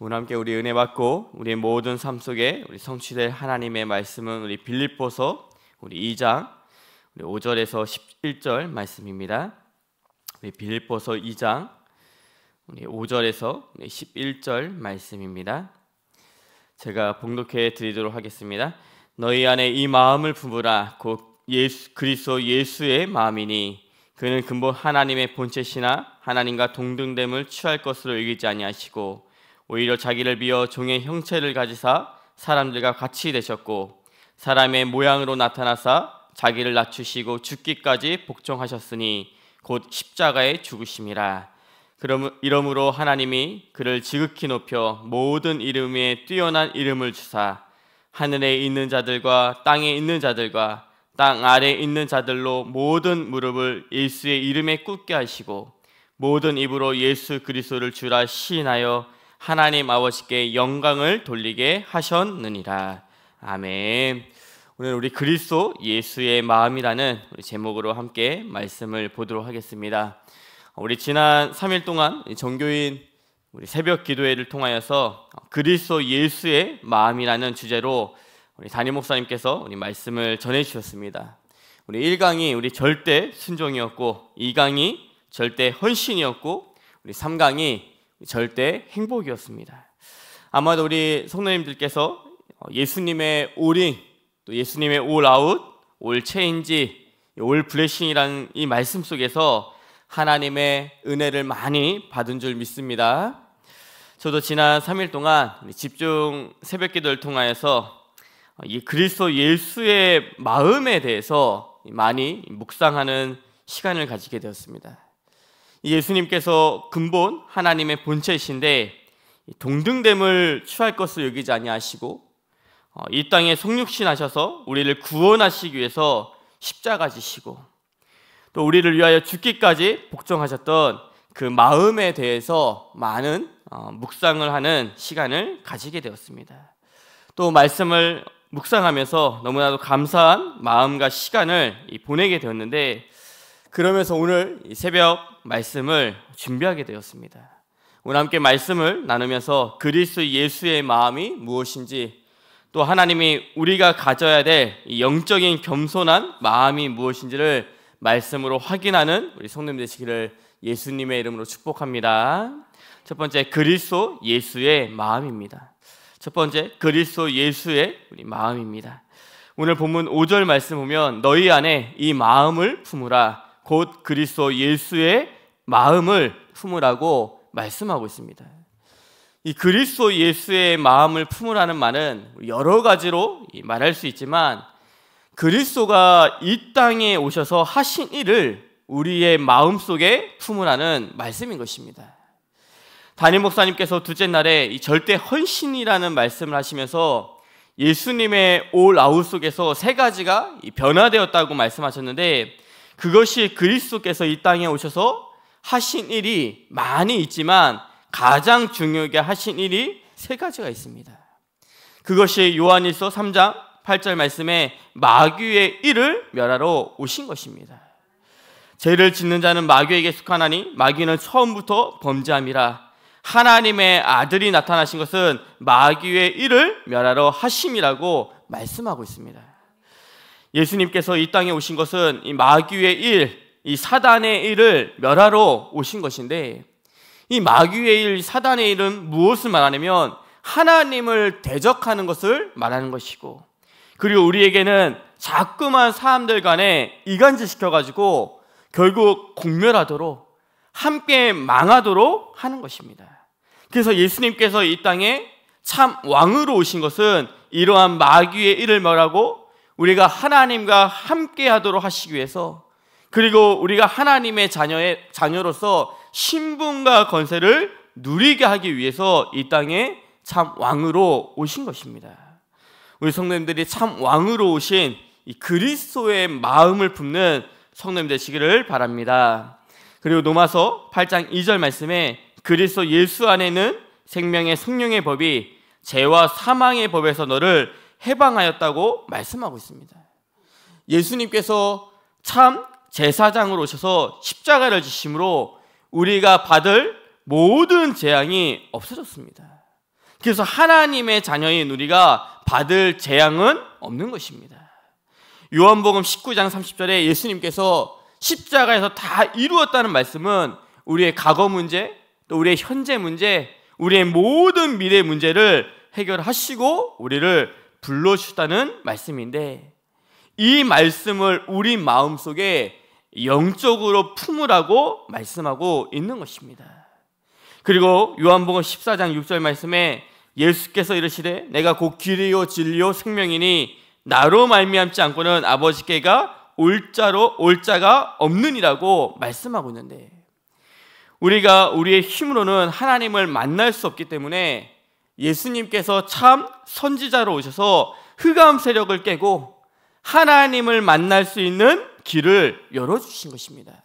오늘 함께 우리 은혜 받고 우리 모든 삶 속에 우리 성취될 하나님의 말씀은 우리 빌립보서 우리 2장 우리 5절에서 11절 말씀입니다. 우리 빌립보서 2장 우리 5절에서 11절 말씀입니다. 제가 봉독해 드리도록 하겠습니다. 너희 안에 이 마음을 품으라 곧 예수, 그리스도 예수의 마음이니 그는 근본 하나님의 본체시나 하나님과 동등됨을 취할 것으로 여기지 아니하시고 오히려 자기를 비어 종의 형체를 가지사 사람들과 같이 되셨고 사람의 모양으로 나타나사 자기를 낮추시고 죽기까지 복종하셨으니 곧 십자가에 죽으심이라. 그럼, 이러므로 하나님이 그를 지극히 높여 모든 이름에 뛰어난 이름을 주사 하늘에 있는 자들과 땅에 있는 자들과 땅 아래 있는 자들로 모든 무릎을 예수의 이름에 꿇게 하시고 모든 입으로 예수 그리스도를 주라 시인하여 하나님 아버지께 영광을 돌리게 하셨느니라. 아멘. 오늘 우리 그리스도 예수의 마음이라는 제목으로 함께 말씀을 보도록 하겠습니다. 우리 지난 3일 동안 정교인 우리 새벽 기도회를 통하여서 그리스도 예수의 마음이라는 주제로 우리 담임 목사님께서 우리 말씀을 전해 주셨습니다. 우리 1강이 우리 절대 순종이었고 2강이 절대 헌신이었고 우리 3강이 절대 행복이었습니다. 아마도 우리 성도님들께서 예수님의 올인, 또 예수님의 올아웃, 올체인지, 올블레싱이라는 이 말씀 속에서 하나님의 은혜를 많이 받은 줄 믿습니다. 저도 지난 3일 동안 집중 새벽 기도를 통하여서 이 그리스도 예수의 마음에 대해서 많이 묵상하는 시간을 가지게 되었습니다. 예수님께서 근본 하나님의 본체이신데 동등됨을 취할 것을 여기지 아니하시고 어, 이 땅에 속육신 하셔서 우리를 구원하시기 위해서 십자가 지시고 또 우리를 위하여 죽기까지 복종하셨던 그 마음에 대해서 많은 어, 묵상을 하는 시간을 가지게 되었습니다. 또 말씀을 묵상하면서 너무나도 감사한 마음과 시간을 보내게 되었는데 그러면서 오늘 새벽 말씀을 준비하게 되었습니다. 오늘 함께 말씀을 나누면서 그리스 예수의 마음이 무엇인지 또 하나님이 우리가 가져야 될 영적인 겸손한 마음이 무엇인지를 말씀으로 확인하는 우리 성님 되시기를 예수님의 이름으로 축복합니다. 첫 번째 그리스도 예수의 마음입니다. 첫 번째 그리스도 예수의 우리 마음입니다. 오늘 본문 5절 말씀 보면 너희 안에 이 마음을 품으라 곧 그리스도 예수의 마음을 품으라고 말씀하고 있습니다. 이 그리스도 예수의 마음을 품으라는 말은 여러 가지로 말할 수 있지만 그리스도가 이 땅에 오셔서 하신 일을 우리의 마음 속에 품으라는 말씀인 것입니다. 담임 목사님께서 둘째 날에 이 절대 헌신이라는 말씀을 하시면서 예수님의 올 아웃 속에서 세 가지가 변화되었다고 말씀하셨는데 그것이 그리스도께서 이 땅에 오셔서 하신 일이 많이 있지만 가장 중요하게 하신 일이 세 가지가 있습니다. 그것이 요한일서 3장 8절 말씀에 마귀의 일을 멸하러 오신 것입니다. 죄를 짓는 자는 마귀에게 속하나니 마귀는 처음부터 범죄함이라 하나님의 아들이 나타나신 것은 마귀의 일을 멸하러 하심이라고 말씀하고 있습니다. 예수님께서 이 땅에 오신 것은 이 마귀의 일, 이 사단의 일을 멸하러 오신 것인데 이 마귀의 일, 사단의 일은 무엇을 말하냐면 하나님을 대적하는 것을 말하는 것이고 그리고 우리에게는 자꾸만 사람들 간에 이간질시켜가지고 결국 공멸하도록 함께 망하도록 하는 것입니다. 그래서 예수님께서 이 땅에 참 왕으로 오신 것은 이러한 마귀의 일을 멸하고 우리가 하나님과 함께 하도록 하시기 위해서 그리고 우리가 하나님의 자녀의 자녀로서 신분과 권세를 누리게 하기 위해서 이 땅에 참 왕으로 오신 것입니다. 우리 성도님들이 참 왕으로 오신 그리스도의 마음을 품는 성도님 되시기를 바랍니다. 그리고 노마서 8장 2절 말씀에 그리스도 예수 안에는 생명의 성령의 법이 죄와 사망의 법에서 너를 해방하였다고 말씀하고 있습니다. 예수님께서 참 제사장으로 오셔서 십자가를 지심으로 우리가 받을 모든 재앙이 없어졌습니다. 그래서 하나님의 자녀인 우리가 받을 재앙은 없는 것입니다. 요한복음 19장 30절에 예수님께서 십자가에서 다 이루었다는 말씀은 우리의 과거 문제, 또 우리의 현재 문제, 우리의 모든 미래 문제를 해결하시고 우리를 불러주셨다는 말씀인데 이 말씀을 우리 마음속에 영적으로 품으라고 말씀하고 있는 것입니다. 그리고 요한복음 14장 6절 말씀에 예수께서 이르시되 내가 곧 길이요 진리요 생명이니 나로 말미암지 않고는 아버지께가 올 자로 올 자가 없느니라고 말씀하고 있는데 우리가 우리의 힘으로는 하나님을 만날 수 없기 때문에 예수님께서 참 선지자로 오셔서 흑암 세력을 깨고 하나님을 만날 수 있는 길을 열어주신 것입니다.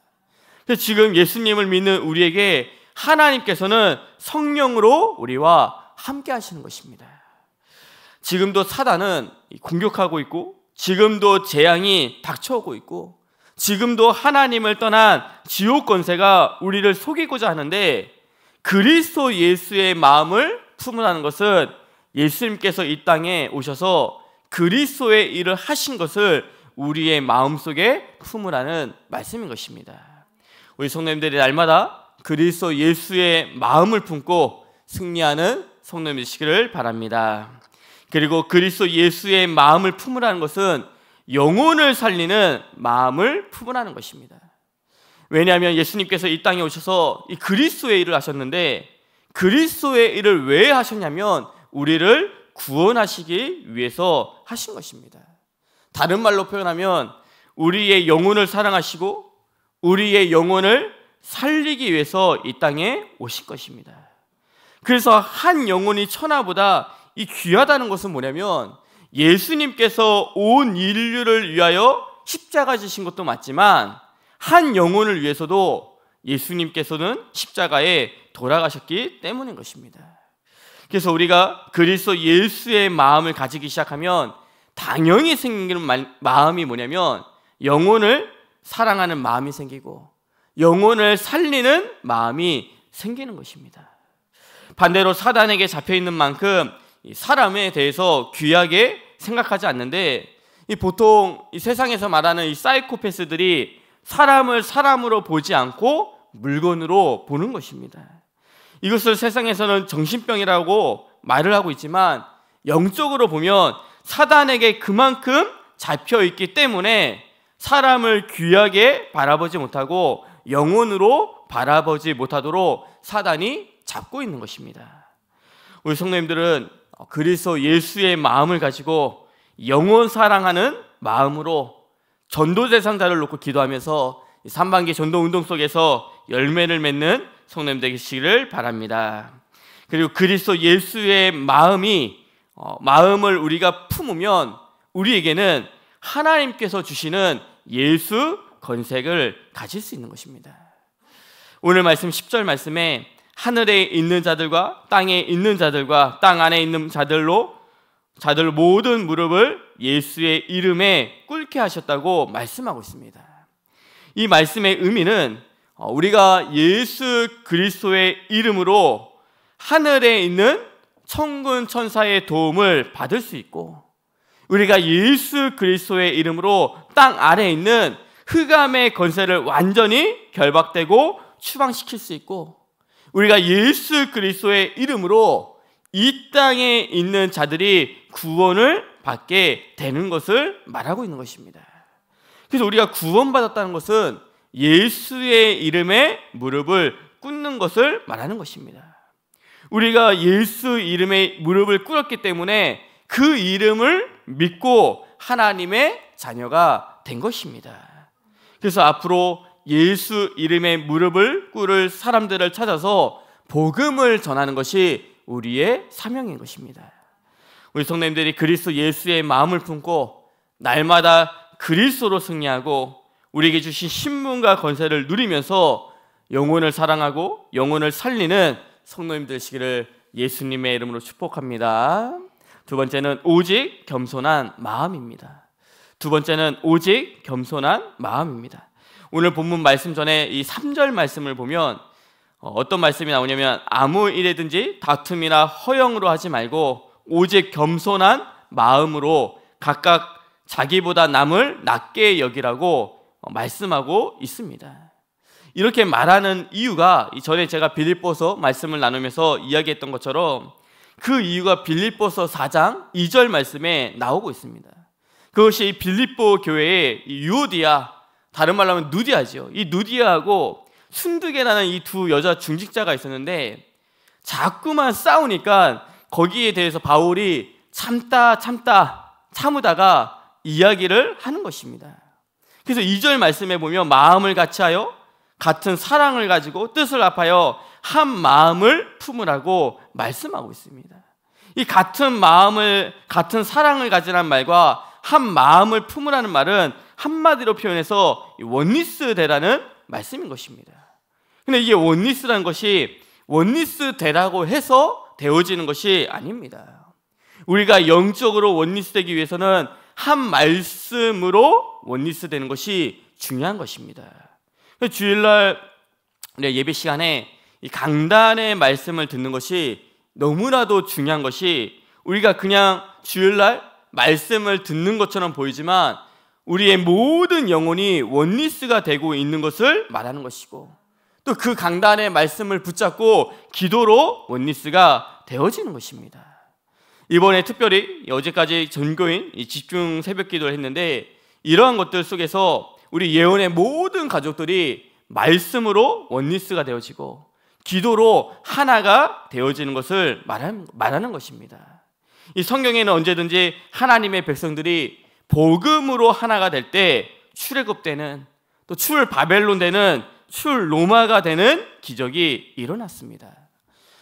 지금 예수님을 믿는 우리에게 하나님께서는 성령으로 우리와 함께 하시는 것입니다. 지금도 사단은 공격하고 있고, 지금도 재앙이 닥쳐오고 있고, 지금도 하나님을 떠난 지옥 권세가 우리를 속이고자 하는데, 그리스도 예수의 마음을 품으라는 것은 예수님께서 이 땅에 오셔서 그리스도의 일을 하신 것을 우리의 마음속에 품으라는 말씀인 것입니다. 우리 성도님들이 날마다 그리스도 예수의 마음을 품고 승리하는 성도님 되시기를 바랍니다. 그리고 그리스도 예수의 마음을 품으라는 것은 영혼을 살리는 마음을 품으라는 것입니다. 왜냐하면 예수님께서 이 땅에 오셔서 이 그리스도의 일을 하셨는데 그리스도의 일을 왜 하셨냐면 우리를 구원하시기 위해서 하신 것입니다. 다른 말로 표현하면 우리의 영혼을 사랑하시고 우리의 영혼을 살리기 위해서 이 땅에 오신 것입니다. 그래서 한 영혼이 천하보다 이 귀하다는 것은 뭐냐면 예수님께서 온 인류를 위하여 십자가 지신 것도 맞지만 한 영혼을 위해서도 예수님께서는 십자가에 돌아가셨기 때문인 것입니다. 그래서 우리가 그리스도 예수의 마음을 가지기 시작하면 당연히 생기는 마음이 뭐냐면 영혼을 사랑하는 마음이 생기고 영혼을 살리는 마음이 생기는 것입니다. 반대로 사단에게 잡혀 있는 만큼 사람에 대해서 귀하게 생각하지 않는데 보통 세상에서 말하는 이 사이코패스들이 사람을 사람으로 보지 않고 물건으로 보는 것입니다. 이것을 세상에서는 정신병이라고 말을 하고 있지만 영적으로 보면 사단에게 그만큼 잡혀 있기 때문에 사람을 귀하게 바라보지 못하고 영혼으로 바라보지 못하도록 사단이 잡고 있는 것입니다. 우리 성도님들은 그래서 예수의 마음을 가지고 영혼 사랑하는 마음으로 전도 대상자를 놓고 기도하면서 3반기 전도 운동 속에서 열매를 맺는 성냄 되시기를 바랍니다. 그리고 그리스도 예수의 마음이 어, 마음을 우리가 품으면 우리에게는 하나님께서 주시는 예수 건색을 가질 수 있는 것입니다. 오늘 말씀 10절 말씀에 하늘에 있는 자들과 땅에 있는 자들과 땅 안에 있는 자들로 자들 모든 무릎을 예수의 이름에 꿇게 하셨다고 말씀하고 있습니다. 이 말씀의 의미는 어, 우리가 예수 그리스도의 이름으로 하늘에 있는 천군 천사의 도움을 받을 수 있고 우리가 예수 그리스도의 이름으로 땅 아래에 있는 흑암의 건세를 완전히 결박되고 추방시킬 수 있고 우리가 예수 그리스도의 이름으로 이 땅에 있는 자들이 구원을 받게 되는 것을 말하고 있는 것입니다. 그래서 우리가 구원받았다는 것은 예수의 이름에 무릎을 꿇는 것을 말하는 것입니다. 우리가 예수 이름에 무릎을 꿇었기 때문에 그 이름을 믿고 하나님의 자녀가 된 것입니다. 그래서 앞으로 예수 이름에 무릎을 꿇을 사람들을 찾아서 복음을 전하는 것이 우리의 사명인 것입니다. 우리 성도님들이 그리스도 예수의 마음을 품고 날마다 그리스도로 승리하고 우리에게 주신 신분과 권세를 누리면서 영혼을 사랑하고 영혼을 살리는 성도님 되시기를 예수님의 이름으로 축복합니다. 두 번째는 오직 겸손한 마음입니다. 두 번째는 오직 겸손한 마음입니다. 오늘 본문 말씀 전에 이 3절 말씀을 보면 어, 어떤 말씀이 나오냐면 아무 일에든지 다툼이나 허영으로 하지 말고 오직 겸손한 마음으로 각각 자기보다 남을 낮게 여기라고 말씀하고 있습니다. 이렇게 말하는 이유가 전에 제가 빌립보서 말씀을 나누면서 이야기했던 것처럼 그 이유가 빌립보서 4장 2절 말씀에 나오고 있습니다. 그것이 빌립보 교회의 유오디아 다른 말로 하면 누디아죠. 이 누디아하고 순두개라는 이 두 여자 중직자가 있었는데 자꾸만 싸우니까 거기에 대해서 바울이 참다 참다 참으다가 이야기를 하는 것입니다. 그래서 2절 말씀에 보면 마음을 같이하여 같은 사랑을 가지고 뜻을 합하여 한 마음을 품으라고 말씀하고 있습니다. 이 같은 마음을 같은 사랑을 가지란 말과 한 마음을 품으라는 말은 한마디로 표현해서 원리스 되라는 말씀인 것입니다. 근데 이게 원리스라는 것이 원리스 되라고 해서 되어지는 것이 아닙니다. 우리가 영적으로 원리스 되기 위해서는 한 말씀으로 원리스 되는 것이 중요한 것입니다. 그 주일날 예배 시간에 강단의 말씀을 듣는 것이 너무나도 중요한 것이 우리가 그냥 주일날 말씀을 듣는 것처럼 보이지만 우리의 모든 영혼이 원리스가 되고 있는 것을 말하는 것이고 또그 강단의 말씀을 붙잡고 기도로 원리스가 되어지는 것입니다. 이번에 특별히 어제까지 전교인 집중 새벽 기도를 했는데 이러한 것들 속에서 우리 예언의 모든 가족들이 말씀으로 원리스가 되어지고 기도로 하나가 되어지는 것을 말하는 것입니다. 이 성경에는 언제든지 하나님의 백성들이 복음으로 하나가 될 때 출애굽 때는 또 출 바벨론 때는 출 로마가 되는 기적이 일어났습니다.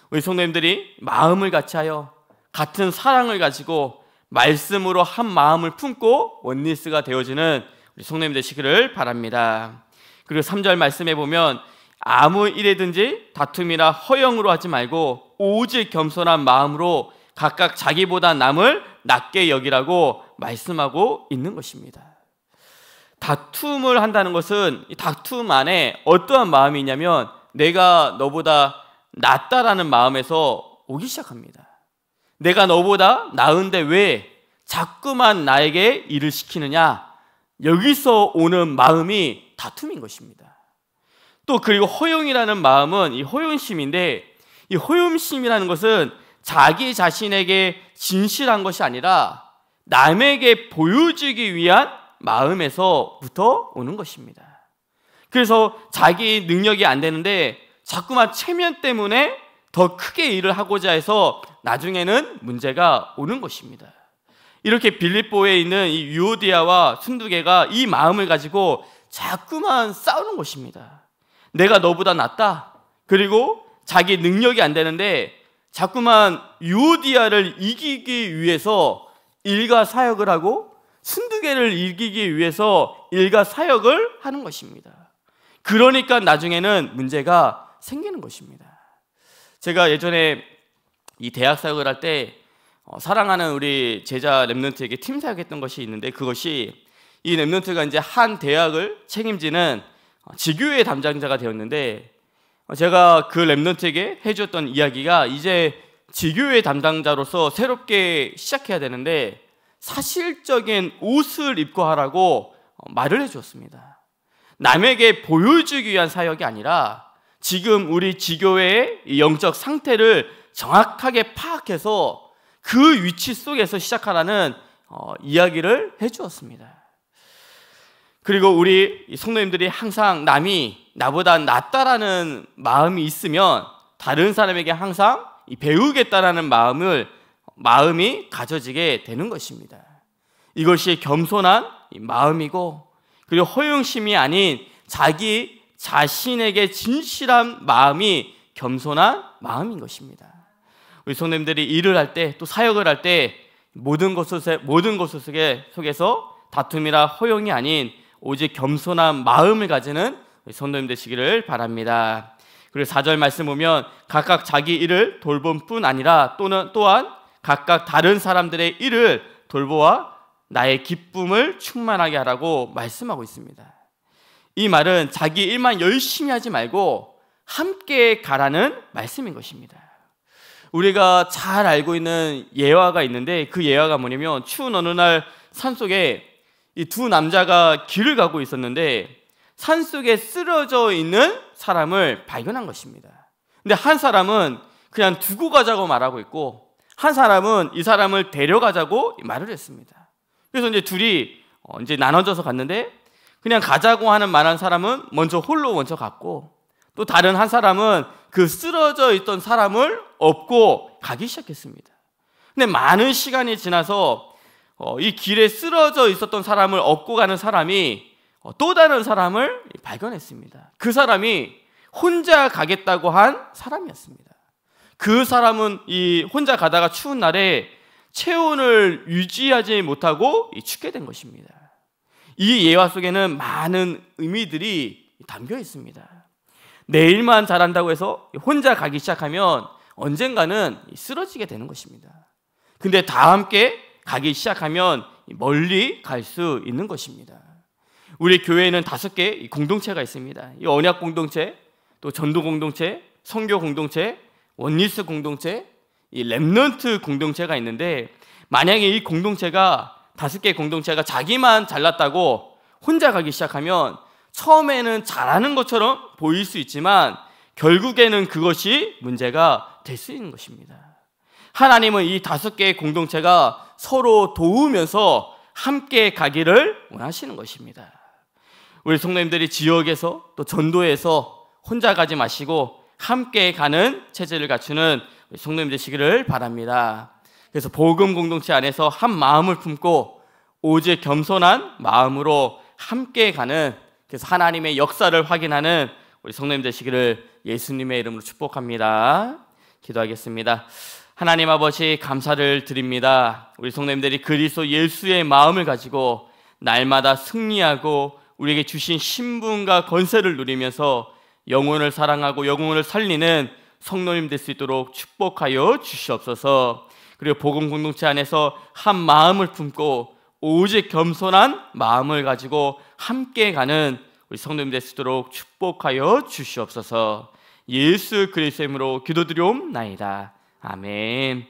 우리 성도님들이 마음을 같이하여 같은 사랑을 가지고 말씀으로 한 마음을 품고 원리스가 되어지는 우리 성도님 되시기를 바랍니다. 그리고 3절 말씀해 보면 아무 일에든지 다툼이나 허영으로 하지 말고 오직 겸손한 마음으로 각각 자기보다 남을 낮게 여기라고 말씀하고 있는 것입니다. 다툼을 한다는 것은 이 다툼 안에 어떠한 마음이 있냐면 내가 너보다 낫다라는 마음에서 오기 시작합니다. 내가 너보다 나은데 왜 자꾸만 나에게 일을 시키느냐? 여기서 오는 마음이 다툼인 것입니다. 또 그리고 허용이라는 마음은 이 허용심인데 이 허용심이라는 것은 자기 자신에게 진실한 것이 아니라 남에게 보여주기 위한 마음에서부터 오는 것입니다. 그래서 자기 능력이 안 되는데 자꾸만 체면 때문에 더 크게 일을 하고자 해서 나중에는 문제가 오는 것입니다. 이렇게 빌립보에 있는 이 유오디아와 순두개가 이 마음을 가지고 자꾸만 싸우는 것입니다. 내가 너보다 낫다. 그리고 자기 능력이 안 되는데 자꾸만 유오디아를 이기기 위해서 일과 사역을 하고 순두개를 이기기 위해서 일가 사역을 하는 것입니다. 그러니까 나중에는 문제가 생기는 것입니다. 제가 예전에 이 대학 사역을 할때 어, 사랑하는 우리 제자 랩런트에게 팀 사역했던 것이 있는데 그것이 이 랩런트가 이제 한 대학을 책임지는 지교회 어, 담당자가 되었는데 어, 제가 그 랩런트에게 해주었던 이야기가 이제 지교회 담당자로서 새롭게 시작해야 되는데 사실적인 옷을 입고 하라고 어, 말을 해주었습니다. 남에게 보여주기 위한 사역이 아니라 지금 우리 지교회의 영적 상태를 정확하게 파악해서 그 위치 속에서 시작하라는 어, 이야기를 해주었습니다. 그리고 우리 성도님들이 항상 남이 나보다 낫다라는 마음이 있으면 다른 사람에게 항상 배우겠다라는 마음을 마음이 가져지게 되는 것입니다. 이것이 겸손한 마음이고 그리고 허용심이 아닌 자기 자신에게 진실한 마음이 겸손한 마음인 것입니다. 우리 성님들이 일을 할 때 또 사역을 할 때 모든 것을 모든 것을 속에서 다툼이나 허용이 아닌 오직 겸손한 마음을 가지는 성도님 되시기를 바랍니다. 그리고 4절 말씀 보면 각각 자기 일을 돌봄뿐 아니라 또는 또한 각각 다른 사람들의 일을 돌보아 나의 기쁨을 충만하게 하라고 말씀하고 있습니다. 이 말은 자기 일만 열심히 하지 말고 함께 가라는 말씀인 것입니다. 우리가 잘 알고 있는 예화가 있는데 그 예화가 뭐냐면 추운 어느 날 산속에 이 두 남자가 길을 가고 있었는데 산속에 쓰러져 있는 사람을 발견한 것입니다. 근데 한 사람은 그냥 두고 가자고 말하고 있고 한 사람은 이 사람을 데려가자고 말을 했습니다. 그래서 이제 둘이 어, 이제 나눠져서 갔는데 그냥 가자고 하는 말한 사람은 먼저 홀로 먼저 갔고 또 다른 한 사람은 그 쓰러져 있던 사람을 업고 가기 시작했습니다. 근데 많은 시간이 지나서 어, 이 길에 쓰러져 있었던 사람을 업고 가는 사람이 어, 또 다른 사람을 발견했습니다. 그 사람이 혼자 가겠다고 한 사람이었습니다. 그 사람은 이 혼자 가다가 추운 날에 체온을 유지하지 못하고 죽게 된 것입니다. 이 예화 속에는 많은 의미들이 담겨 있습니다. 내일만 잘한다고 해서 혼자 가기 시작하면 언젠가는 쓰러지게 되는 것입니다. 근데 다 함께 가기 시작하면 멀리 갈 수 있는 것입니다. 우리 교회에는 다섯 개 공동체가 있습니다. 이 언약 공동체, 또 전도 공동체, 선교 공동체, 원리스 공동체, 이 랩넌트 공동체가 있는데 만약에 이 공동체가 다섯 개 공동체가 자기만 잘났다고 혼자 가기 시작하면 처음에는 잘하는 것처럼 보일 수 있지만 결국에는 그것이 문제가 될 수 있는 것입니다. 하나님은 이 다섯 개의 공동체가 서로 도우면서 함께 가기를 원하시는 것입니다. 우리 성도님들이 지역에서 또 전도에서 혼자 가지 마시고 함께 가는 체제를 갖추는 성도님 되시기를 바랍니다. 그래서 복음 공동체 안에서 한 마음을 품고 오직 겸손한 마음으로 함께 가는 그래서 하나님의 역사를 확인하는 우리 성도님 되시기를 예수님의 이름으로 축복합니다. 기도하겠습니다. 하나님 아버지 감사를 드립니다. 우리 성도님들이 그리스도 예수의 마음을 가지고 날마다 승리하고 우리에게 주신 신분과 건세를 누리면서 영혼을 사랑하고 영혼을 살리는 성노님 될 수 있도록 축복하여 주시옵소서. 그리고 복음 공동체 안에서 한 마음을 품고 오직 겸손한 마음을 가지고 함께 가는 우리 성도님 될 수 있도록 축복하여 주시옵소서. 예수 그리스도의 이름으로 기도드리옵나이다. 아멘.